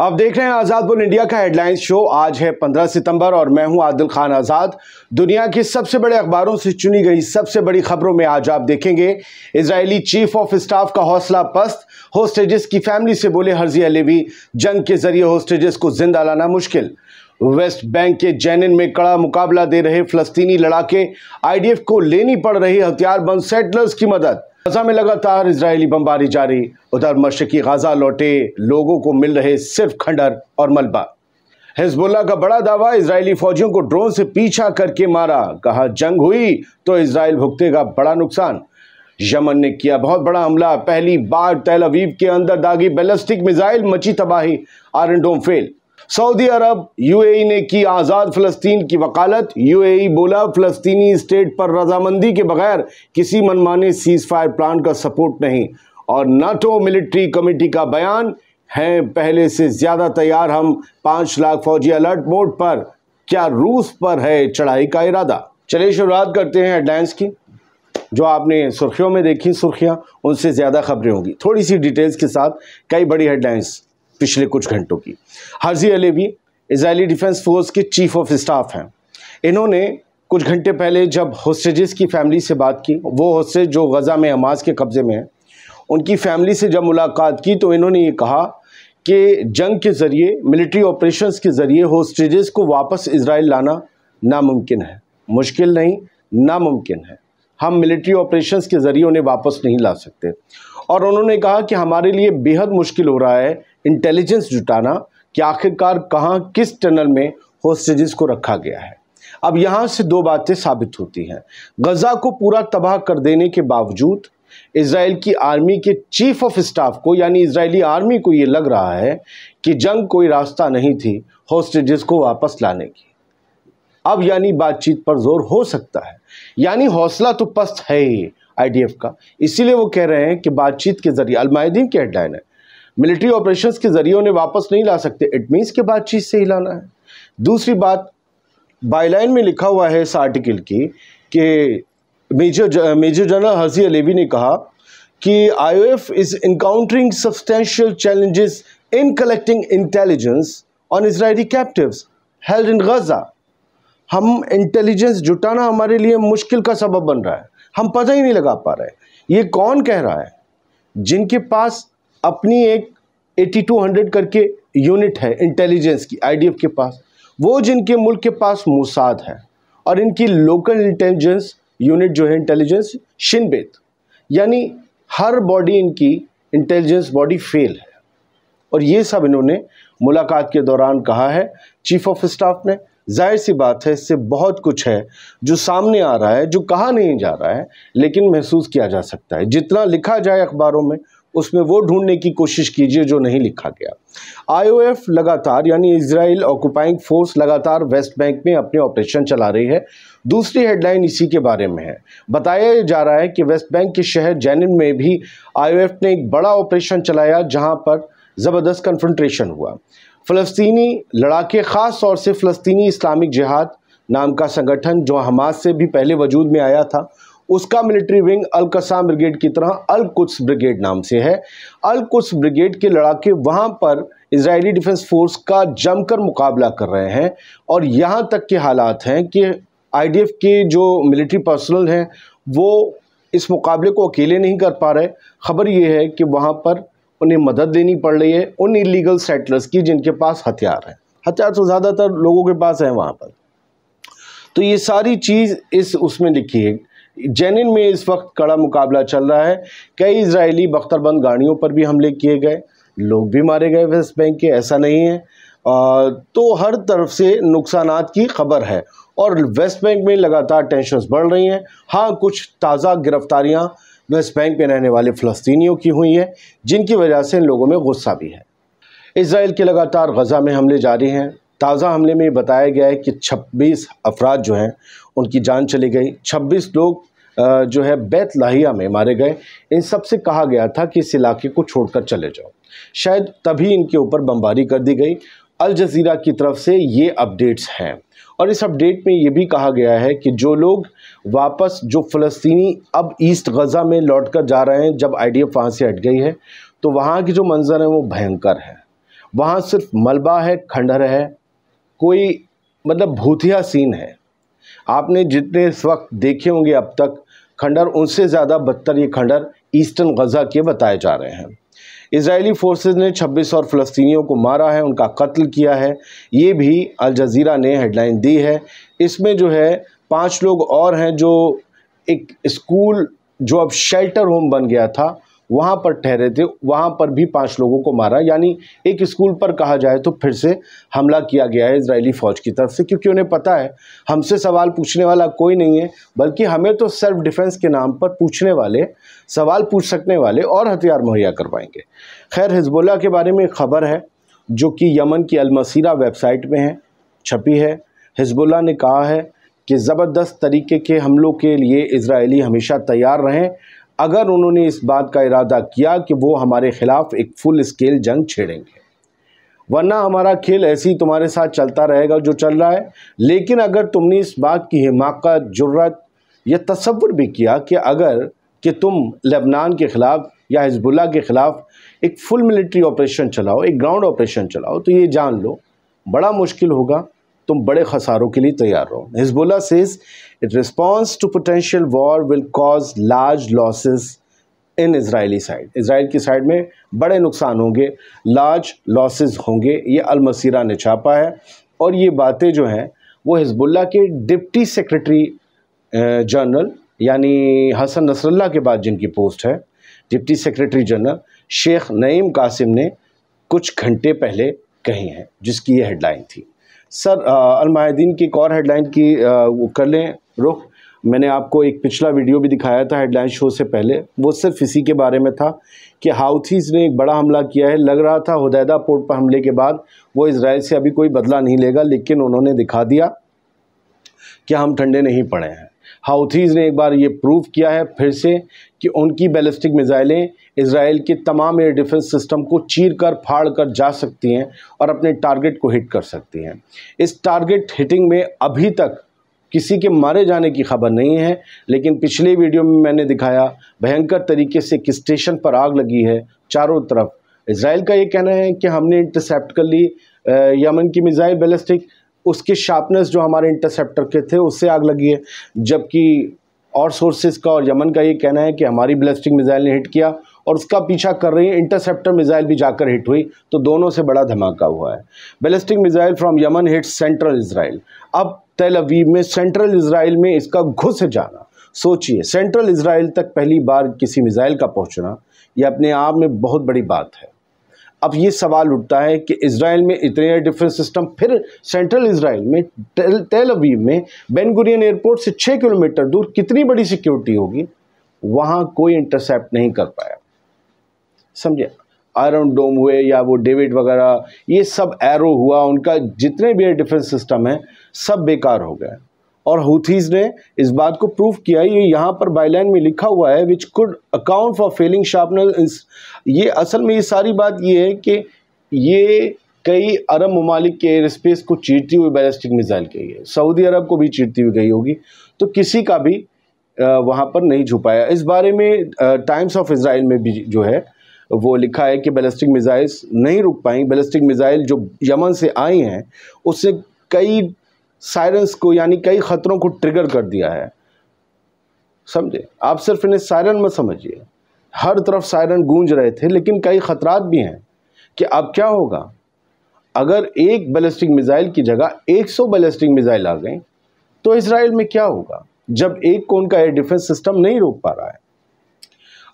आप देख रहे हैं आज़ाद बुल इंडिया का हेडलाइन शो आज है 15 सितंबर और मैं हूं आदिल खान आज़ाद दुनिया के सबसे बड़े अखबारों से चुनी गई सबसे बड़ी खबरों में आज आप देखेंगे इसराइली चीफ ऑफ स्टाफ का हौसला पस्त होस्टेजेस की फैमिली से बोले हर्जी अलेवी जंग के जरिए होस्टेजेस को जिंदा लाना मुश्किल वेस्ट बैंक के जैनिन में कड़ा मुकाबला दे रहे फलस्तीनी लड़ाके आईडीएफ को लेनी पड़ रही बंद सेटलर्स की मदद गजा में लगातार इसराइली बमबारी जारी उधर मशरकी गजा लौटे लोगों को मिल रहे सिर्फ खंडर और मलबा हिजबुल्ला का बड़ा दावा इसराइली फौजियों को ड्रोन से पीछा करके मारा कहा जंग हुई तो इसराइल भुगतेगा बड़ा नुकसान यमन ने किया बहुत बड़ा हमला पहली बार तेल के अंदर दागी बैलिस्टिक मिसाइल मची तबाही iron dome fail Saudi Arab UAE ने की आज़ाद फ़लस्तीन की वकालत यूएई बोला फ़लस्तीनी स्टेट पर रजामंदी के बगैर किसी मनमाने सीज़ फायर प्लान का सपोर्ट नहीं और नाटो मिलिट्री कमेटी का बयान है पहले से ज़्यादा तैयार हम पाँच लाख फौजी अलर्ट मोड पर क्या रूस पर है चढ़ाई का इरादा चलिए शुरुआत करते हैं हेडलाइंस की जो आपने सुर्खियों में देखी सुर्खियाँ उनसे ज़्यादा खबरें होंगी थोड़ी सी डिटेल्स के साथ कई बड़ी हेडलाइंस पिछले कुछ घंटों की Herzi Halevi Israeli defence force के चीफ ऑफ स्टाफ हैं इन्होंने कुछ घंटे पहले जब होस्टेजेस की फैमिली से बात की वो होस्टेज जो गज़ा में हमाज के कब्ज़े में है उनकी फैमिली से जब मुलाकात की तो इन्होंने ये कहा कि जंग के ज़रिए मिलिट्री ऑपरेशंस के ज़रिए होस्टेजेस को वापस इसराइल लाना नामुमकिन है मुश्किल नहीं नामुमकिन है हम मिलिट्री ऑपरेशंस के ज़रिए उन्हें वापस नहीं ला सकते और उन्होंने कहा कि हमारे लिए बेहद मुश्किल हो रहा है इंटेलिजेंस जुटाना कि आखिरकार कहाँ किस टनल में होस्टेजेस को रखा गया है अब यहाँ से दो बातें साबित होती हैं गज़ा को पूरा तबाह कर देने के बावजूद इसराइल की आर्मी के चीफ ऑफ स्टाफ को यानी इसराइली आर्मी को ये लग रहा है कि जंग कोई रास्ता नहीं थी हॉस्टेजेस को वापस लाने की अब यानी बातचीत पर जोर हो सकता है यानी हौसला तो पस्त है ही आईडीएफ का इसीलिए वो कह रहे हैं कि बातचीत के जरिए अलमायदीन की हेडलाइन है मिलिट्री ऑपरेशंस के जरिए उन्हें वापस नहीं ला सकते इट मीन्स के बातचीत से ही लाना है दूसरी बात बाईलाइन में लिखा हुआ है इस आर्टिकल की कि मेजर मेजर जनरल हजी अलेबी ने कहा कि IOF is encountering substantial challenges in collecting intelligence on Israeli captives held in Gaza हम इंटेलिजेंस जुटाना हमारे लिए मुश्किल का सबब बन रहा है हम पता ही नहीं लगा पा रहे ये कौन कह रहा है जिनके पास अपनी एक 8200 करके यूनिट है इंटेलिजेंस की आईडीएफ के पास वो जिनके मुल्क के पास मुसाद है और इनकी लोकल इंटेलिजेंस यूनिट जो है इंटेलिजेंस शिनबेत यानी हर बॉडी इनकी इंटेलिजेंस बॉडी फेल है और ये सब इन्होंने मुलाकात के दौरान कहा है चीफ ऑफ स्टाफ ने जाहिर सी बात है इससे बहुत कुछ है जो सामने आ रहा है जो कहा नहीं जा रहा है लेकिन महसूस किया जा सकता है जितना लिखा जाए अखबारों में उसमें वो ढूंढने की कोशिश कीजिए जो नहीं लिखा गया आईओएफ लगातार यानी इसराइल ऑक्यूपाइंग फोर्स लगातार वेस्ट बैंक में अपने ऑपरेशन चला रही है दूसरी हेडलाइन इसी के बारे में है बताया जा रहा है कि वेस्ट बैंक के शहर जैनिन में भी आई ने एक बड़ा ऑपरेशन चलाया जहां पर ज़बरदस्त कन्फ्रंट्रेशन हुआ फ़लस्तीनी लड़ाके ख़ास तौर से फलस्तनी इस्लामिक जिहाद नाम का संगठन जो हमास से भी पहले वजूद में आया था उसका मिलिट्री विंग अलकसा ब्रिगेड की तरह अल ब्रिगेड नाम से है अल ब्रिगेड के लड़ाके वहाँ पर इजरायली डिफेंस फोर्स का जमकर मुकाबला कर रहे हैं और यहाँ तक के हालात हैं कि आईडीएफ के जो मिलिट्री पर्सनल हैं वो इस मुकाबले को अकेले नहीं कर पा रहे खबर ये है कि वहाँ पर उन्हें मदद देनी पड़ रही है उन इलीगल सेटलर्स की जिनके पास हथियार हैं हथियार तो ज़्यादातर लोगों के पास हैं वहाँ पर तो ये सारी चीज़ इस उसमें लिखी है जेनिन में इस वक्त कड़ा मुकाबला चल रहा है कई इसराइली बख्तरबंद गाड़ियों पर भी हमले किए गए लोग भी मारे गए वेस्ट बैंक के ऐसा नहीं है तो हर तरफ से नुकसान की खबर है और वेस्ट बैंक में लगातार टेंशन बढ़ रही हैं हाँ कुछ ताज़ा गिरफ्तारियाँ वेस्ट बैंक में रहने वाले फ़लस्तनीों की हुई हैं जिनकी वजह से इन लोगों में गुस्सा भी है इसराइल के लगातार गज़ा में हमले जारी हैं ताज़ा हमले में बताया गया है कि 26 अफराद जो हैं उनकी जान चली गई 26 लोग जो है बैत लाहिया में मारे गए इन सब से कहा गया था कि इस इलाके को छोड़कर चले जाओ शायद तभी इनके ऊपर बमबारी कर दी गई अल जज़ीरा की तरफ से ये अपडेट्स हैं और इस अपडेट में ये भी कहा गया है कि जो लोग वापस जो फ़लस्तनी अब ईस्ट गज़ा में लौट कर जा रहे हैं जब आई डी एफ वहाँ से हट गई है तो वहाँ की जो मंज़र हैं वो भयंकर हैं वहाँ सिर्फ मलबा है खंडहर है कोई मतलब भूतिया सीन है आपने जितने इस वक्त देखे होंगे अब तक खंडर उनसे ज़्यादा बदतर ये खंडर ईस्टर्न गज़ा के बताए जा रहे हैं इसराइली फोर्सेज ने छब्बीस और फ़लस्तियों को मारा है उनका कत्ल किया है ये भी अल जज़ीरा ने हेडलाइन दी है इसमें जो है पाँच लोग और हैं जो एक स्कूल जो अब शेल्टर होम बन गया था वहाँ पर ठहरे थे वहाँ पर भी पाँच लोगों को मारा यानी एक स्कूल पर कहा जाए तो फिर से हमला किया गया है इसराइली फ़ौज की तरफ से क्योंकि उन्हें पता है हमसे सवाल पूछने वाला कोई नहीं है बल्कि हमें तो सेल्फ डिफेंस के नाम पर पूछने वाले सवाल पूछ सकने वाले और हथियार मुहैया करवाएंगे खैर हिजबुल्ला के बारे में एक ख़बर है जो कि यमन की अलमसीरा वेबसाइट में है छपी है हिजबुल्ला ने कहा है कि ज़बरदस्त तरीके के हमलों के लिए इसराइली हमेशा तैयार रहें अगर उन्होंने इस बात का इरादा किया कि वो हमारे ख़िलाफ़ एक फुल स्केल जंग छेड़ेंगे वरना हमारा खेल ऐसे ही तुम्हारे साथ चलता रहेगा जो चल रहा है लेकिन अगर तुमने इस बात की हिमाकत जुर्रत यह तस्वुर भी किया कि अगर कि तुम लेबनान के ख़िलाफ़ या हिजबुल्ला के ख़िलाफ़ एक फुल मिलिट्री ऑपरेशन चलाओ एक ग्राउंड ऑपरेशन चलाओ तो ये जान लो बड़ा मुश्किल होगा तुम बड़े खसारों के लिए तैयार रहो Hezbollah says it response to potential war will cause large losses in Israeli side Israel की साइड में बड़े नुकसान होंगे लार्ज लॉसेज होंगे ये अलमसीरा ने छापा है और ये बातें जो हैं वो हिजबुल्ला के डिप्टी सेक्रेटरी जनरल यानी हसन नसरल्ला के बाद जिनकी पोस्ट है deputy secretary general Sheikh Naim Qassem ने कुछ घंटे पहले कही हैं जिसकी ये हेडलाइन थी सर अलमाहदीन की एक और हेडलाइन की आ, वो कर लें रुख मैंने आपको एक पिछला वीडियो भी दिखाया था हेडलाइन शो से पहले वो सिर्फ इसी के बारे में था कि हाउथीज़ ने एक बड़ा हमला किया है लग रहा था हदैदा पोर्ट पर हमले के बाद वो इसराइल से अभी कोई बदला नहीं लेगा लेकिन उन्होंने दिखा दिया कि हम ठंडे नहीं पड़े हैं हाउथीज़ ने एक बार ये प्रूव किया है फिर से कि उनकी बैलिस्टिक मिज़ाइलें इसराइल के तमाम एयर डिफेंस सिस्टम को चीर कर फाड़ कर जा सकती हैं और अपने टारगेट को हिट कर सकती हैं इस टारगेट हिटिंग में अभी तक किसी के मारे जाने की खबर नहीं है लेकिन पिछले वीडियो में मैंने दिखाया भयंकर तरीके से किस स्टेशन पर आग लगी है चारों तरफ इसराइल का ये कहना है कि हमने इंटरसेप्ट कर ली यमन की मिज़ाइल बैलिस्टिक उसकी शार्पनेस जो हमारे इंटरसेप्टर के थे उससे आग लगी है जबकि और सोर्सेज का और यमन का ये कहना है कि हमारी ब्लिस्टिक मिज़ाइल ने हिट किया और उसका पीछा कर रही है इंटरसेप्टर मिज़ाइल भी जाकर हिट हुई तो दोनों से बड़ा धमाका हुआ है ballistic missile from Yemen hit central Israel अब तेल अवीव में सेंट्रल इसराइल में इसका घुस जाना सोचिए सेंट्रल इसराइल तक पहली बार किसी मिज़ाइल का पहुंचना यह अपने आप में बहुत बड़ी बात है अब ये सवाल उठता है कि इसराइल में इतने एयर डिफेंस सिस्टम फिर सेंट्रल इसराइल में तेल अवीव में बेनगुरियन एयरपोर्ट से छः किलोमीटर दूर कितनी बड़ी सिक्योरिटी होगी वहाँ कोई इंटरसेप्ट नहीं कर पाया समझे आयरन डोम हुए या वो डेविड वगैरह ये सब एरो हुआ उनका जितने भी एयर डिफेंस सिस्टम है सब बेकार हो गया और हूथीज़ ने इस बात को प्रूव किया ये यहाँ पर बाईलाइन में लिखा हुआ है which could account for failing sharpener ये असल में ये सारी बात ये है कि ये कई अरब ममालिक के एयर स्पेस को चीरती हुई बैलिस्टिक मिज़ाइल गई है सऊदी अरब को भी चीरती हुई गई होगी तो किसी का भी वहाँ पर नहीं छुपाया इस बारे में टाइम्स ऑफ इसराइल में भी जो है वो लिखा है कि बैलिस्टिक मिसाइल्स नहीं रुक पाई बैलिस्टिक मिज़ाइल जो यमन से आई हैं उससे कई सायरन्स को यानी कई ख़तरों को ट्रिगर कर दिया है समझे आप सिर्फ इन्हें सायरन मत समझिए हर तरफ सायरन गूंज रहे थे लेकिन कई ख़तरात भी हैं कि अब क्या होगा अगर एक बैलिस्टिक मिज़ाइल की जगह 100 बैलिस्टिक मिज़ाइल आ गए तो इसराइल में क्या होगा जब एक को उनका एयर डिफेंस सिस्टम नहीं रोक पा रहा है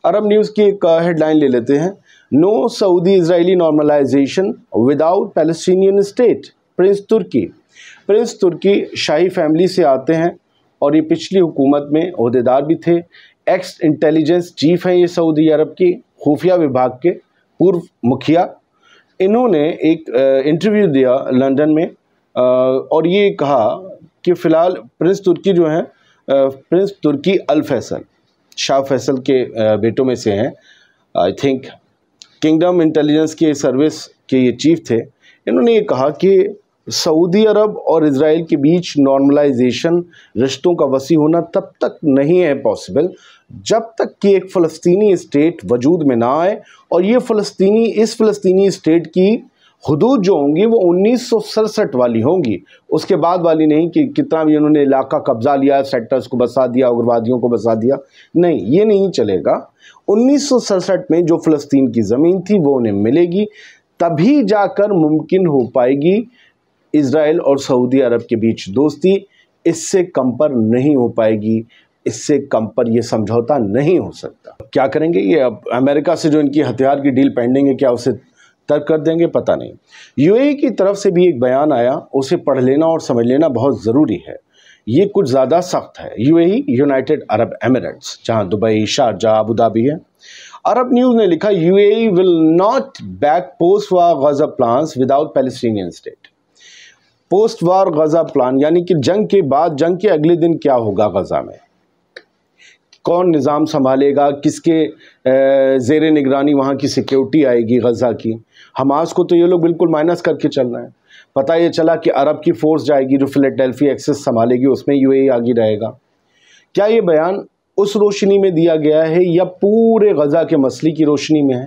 अरब न्यूज़ की एक हेडलाइन uh, ले लेते हैं no Saudi Israeli normalisation without Palestinian state Prince Turki Prince Turki शाही फैमिली से आते हैं और ये पिछली हुकूमत में अहदेदार भी थे एक्स इंटेलिजेंस चीफ हैं ये सऊदी अरब की खुफिया विभाग के पूर्व मुखिया इन्होंने एक इंटरव्यू दिया लंदन में और ये कहा कि फ़िलहाल प्रिंस तुर्की जो हैं प्रिंस तुर्की अल फैसल शाह फैसल के बेटों में से हैं आई थिंक किंगडम इंटेलिजेंस के सर्विस के ये चीफ थे इन्होंने ये कहा कि सऊदी अरब और इसराइल के बीच नॉर्मलाइजेशन रिश्तों का वसी होना तब तक नहीं है पॉसिबल जब तक कि एक फ़लस्तनी स्टेट वजूद में ना आए और ये फ़लस्तनी इस फलस्तनी स्टेट की हदूद जो होंगी वो उन्नीस वाली होंगी उसके बाद वाली नहीं कि कितना भी उन्होंने इलाका कब्ज़ा लिया सेक्टर्स को बसा दिया उग्रवादियों को बसा दिया नहीं ये नहीं चलेगा उन्नीस में जो फ़लस्तीन की ज़मीन थी वो उन्हें मिलेगी तभी जाकर मुमकिन हो पाएगी इसराइल और सऊदी अरब के बीच दोस्ती इससे कम पर नहीं हो पाएगी इससे कम पर यह समझौता नहीं हो सकता क्या करेंगे ये अब अमेरिका से जो इनकी हथियार की डील पेंडिंग है क्या उसे तर्क कर देंगे पता नहीं यूएई की तरफ से भी एक बयान आया उसे पढ़ लेना और समझ लेना बहुत ज़रूरी है ये कुछ ज़्यादा सख्त है यूएई यूनाइटेड अरब एमिरेट्स जहां दुबई शारजा अबूधाबी है अरब न्यूज़ ने लिखा UAE will not back post war Gaza plans without Palestinian state post war Gaza plan यानी कि जंग के बाद जंग के अगले दिन क्या होगा गज़ा में कौन निज़ाम संभालेगा किसके ज़ेर निगरानी वहाँ की सिक्योरिटी आएगी गज़ा की हमास को तो ये लोग बिल्कुल माइनस करके चल रहे हैं पता ये चला कि अरब की फ़ोर्स जाएगी जो फिलेडेल्फी एक्सेस संभालेगी उसमें यू ए e आगे रहेगा क्या ये बयान उस रोशनी में दिया गया है या पूरे गज़ा के मसले की रोशनी में है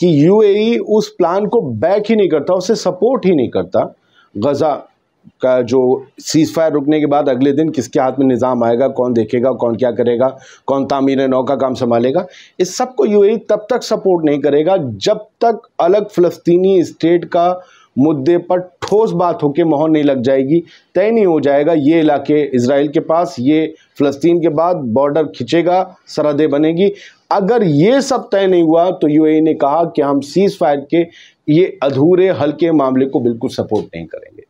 कि यू ए e उस प्लान को बैक ही नहीं करता उसे सपोर्ट ही नहीं करता गज़ा का जो सीज़ फायर रुकने के बाद अगले दिन किसके हाथ में निज़ाम आएगा कौन देखेगा कौन क्या करेगा कौन तामीर नौ का काम संभालेगा इस सब को यू तब तक सपोर्ट नहीं करेगा जब तक अलग फ़लस्तीनी स्टेट का मुद्दे पर ठोस बात होकर मोहर नहीं लग जाएगी तय नहीं हो जाएगा ये इलाके इसराइल के पास ये फ़लस्तीन के बाद बॉर्डर खिंचेगा सरहदें बनेगी अगर ये सब तय नहीं हुआ तो यूएई ने कहा कि हम सीज़ फायर के ये अधूरे हल्के मामले को बिल्कुल सपोर्ट नहीं करेंगे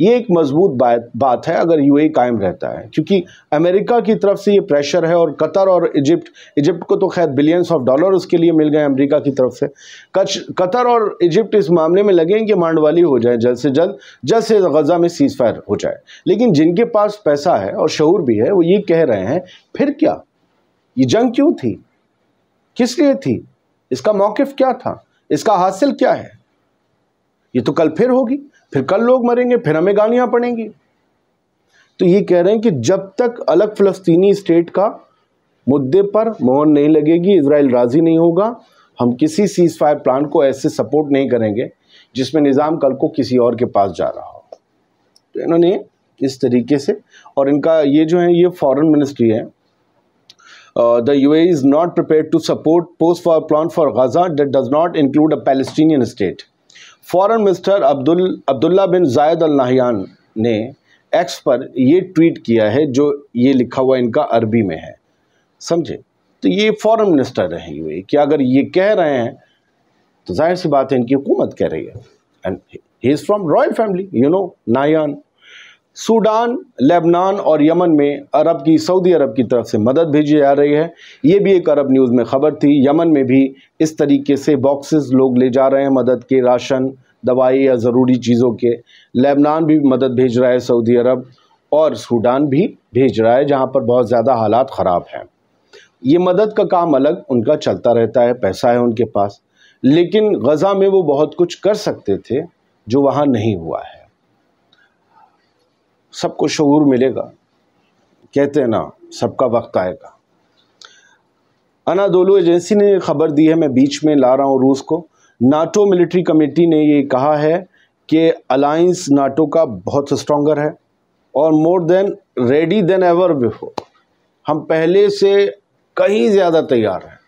ये एक मजबूत बात बात है अगर यू कायम रहता है क्योंकि अमेरिका की तरफ से ये प्रेशर है और कतर और इजिप्ट इजिप्ट को तो खैर बिलियंस ऑफ डॉलर उसके लिए मिल गए अमेरिका की तरफ से कच कतर और इजिप्ट इस मामले में लगे कि मांडवाली हो जाए जल्द से जल्द जल्द से गज़ा में सीज़ फायर हो जाए लेकिन जिनके पास पैसा है और शहूर भी है वो ये कह रहे हैं फिर क्या ये जंग क्यों थी किस लिए थी इसका मौकफ क्या था इसका हासिल क्या है ये तो कल फिर होगी फिर कल लोग मरेंगे फिर हमें गालियाँ पड़ेंगी तो ये कह रहे हैं कि जब तक अलग फ़लस्तीनी स्टेट का मुद्दे पर मोहर नहीं लगेगी इसराइल राज़ी नहीं होगा हम किसी सीज़ फायर प्लान को ऐसे सपोर्ट नहीं करेंगे जिसमें निज़ाम कल को किसी और के पास जा रहा हो तो इन्होंने इस तरीके से और इनका ये जो है ये फॉरेन मिनिस्ट्री है the U A is not prepare to support post for plan for Gaza that does not include a Palestinian state foreign minister Abdul Abdullah bin Zayed al Nahyan ने एक्स पर ये tweet किया है जो ये लिखा हुआ इनका अरबी में है समझे तो ये फॉरेन मिनिस्टर रहे हुए कि अगर ये कह रहे हैं तो जाहिर सी बात है इनकी हुकूमत कह रही है and he is from royal family you know Nahyan Sudan Lebanon और यमन में अरब की सऊदी अरब की तरफ से मदद भेजी जा रही है ये भी एक अरब न्यूज़ में खबर थी यमन में भी इस तरीके से बॉक्सेस लोग ले जा रहे हैं मदद के राशन दवाई या ज़रूरी चीज़ों के लेबनान भी मदद भेज रहा है सऊदी अरब और सूडान भी भेज रहा है जहाँ पर बहुत ज़्यादा हालात ख़राब हैं ये मदद का काम अलग उनका चलता रहता है पैसा है उनके पास लेकिन गज़ा में वो बहुत कुछ कर सकते थे जो वहाँ नहीं हुआ है सबको शूर मिलेगा कहते हैं ना सबका वक्त आएगा अना दोलो एजेंसी ने खबर दी है मैं बीच में ला रहा हूँ रूस को नाटो मिलिट्री कमेटी ने ये कहा है कि अलाइंस नाटो का बहुत स्ट्रॉन्गर है और more than ready than ever before हम पहले से कहीं ज़्यादा तैयार हैं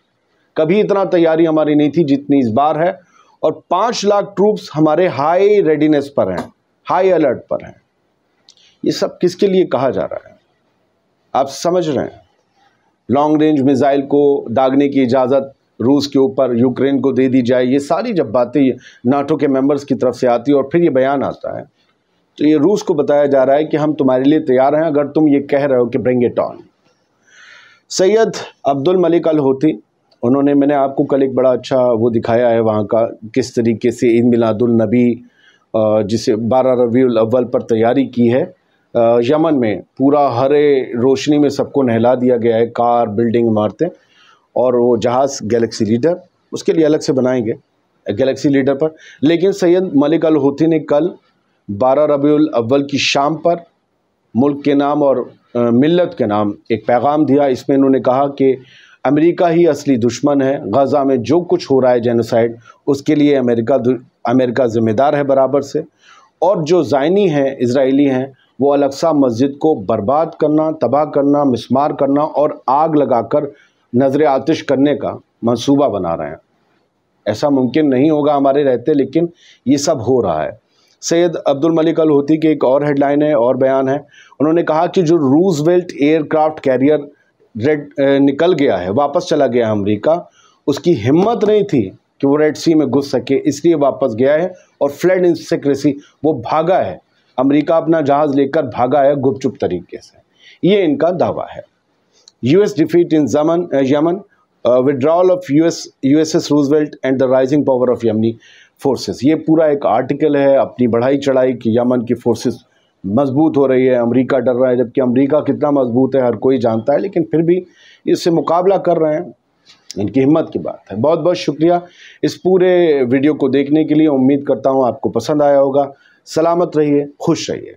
कभी इतना तैयारी हमारी नहीं थी जितनी इस बार है और पाँच लाख ट्रूप्स हमारे हाई रेडीनेस पर हैं हाई अलर्ट पर हैं ये सब किसके लिए कहा जा रहा है आप समझ रहे हैं लॉन्ग रेंज मिज़ाइल को दागने की इजाज़त रूस के ऊपर यूक्रेन को दे दी जाए ये सारी जब बातें नाटो के मेंबर्स की तरफ से आती है और फिर ये बयान आता है तो ये रूस को बताया जा रहा है कि हम तुम्हारे लिए तैयार हैं अगर तुम ये कह रहे हो कि bring it on Sayyid Abdul Malik al Houthi उन्होंने मैंने आपको कल एक बड़ा अच्छा वो दिखाया है वहाँ का किस तरीके से ईद मिलादुलनबी जिसे बारह रबी अव्वल पर तैयारी की है यमन में पूरा हरे रोशनी में सबको नहला दिया गया है कार बिल्डिंग इमारतें और वो जहाज़ गैलेक्सी लीडर उसके लिए अलग से बनाएंगे गैलेक्सी लीडर पर लेकिन सैयद मलिक अल होती ने कल बारह रबी अव्वल की शाम पर मुल्क के नाम और मिलत के नाम एक पैगाम दिया इसमें इन्होंने कहा कि अमेरिका ही असली दुश्मन है गज़ा में जो कुछ हो रहा है जेनोसाइड उसके लिए अमेरिका अमेरिका ज़िम्मेदार है बराबर से और जो जायनी हैं इसराइली हैं वो अलक्सा मस्जिद को बर्बाद करना तबाह करना मिसमार करना और आग लगाकर नज़र आतिश करने का मंसूबा बना रहे हैं ऐसा मुमकिन नहीं होगा हमारे रहते लेकिन ये सब हो रहा है सैयद अब्दुल मलिक अल होती की एक और हेडलाइन है और बयान है उन्होंने कहा कि जो रूजवेल्ट एयरक्राफ्ट कैरियर रेड निकल गया है वापस चला गया है अमरीका उसकी हिम्मत नहीं थी कि वो रेड सी में घुस सके इसलिए वापस गया है और फ्लड इंसिक्रेसी वो भागा है अमेरिका अपना जहाज लेकर भागा है गुपचुप तरीके से ये इनका दावा है यूएस डिफीट इन जमन Yemen withdrawal of US USS Roosevelt and the rising power of Yemeni forces ये पूरा एक आर्टिकल है अपनी बढ़ाई चढ़ाई कि यमन की फोर्सेस मजबूत हो रही है अमेरिका डर रहा है जबकि अमेरिका कितना मजबूत है हर कोई जानता है लेकिन फिर भी इससे मुकाबला कर रहे हैं इनकी हिम्मत की बात है बहुत बहुत शुक्रिया इस पूरे वीडियो को देखने के लिए उम्मीद करता हूँ आपको पसंद आया होगा सलामत रहिए खुश रहिए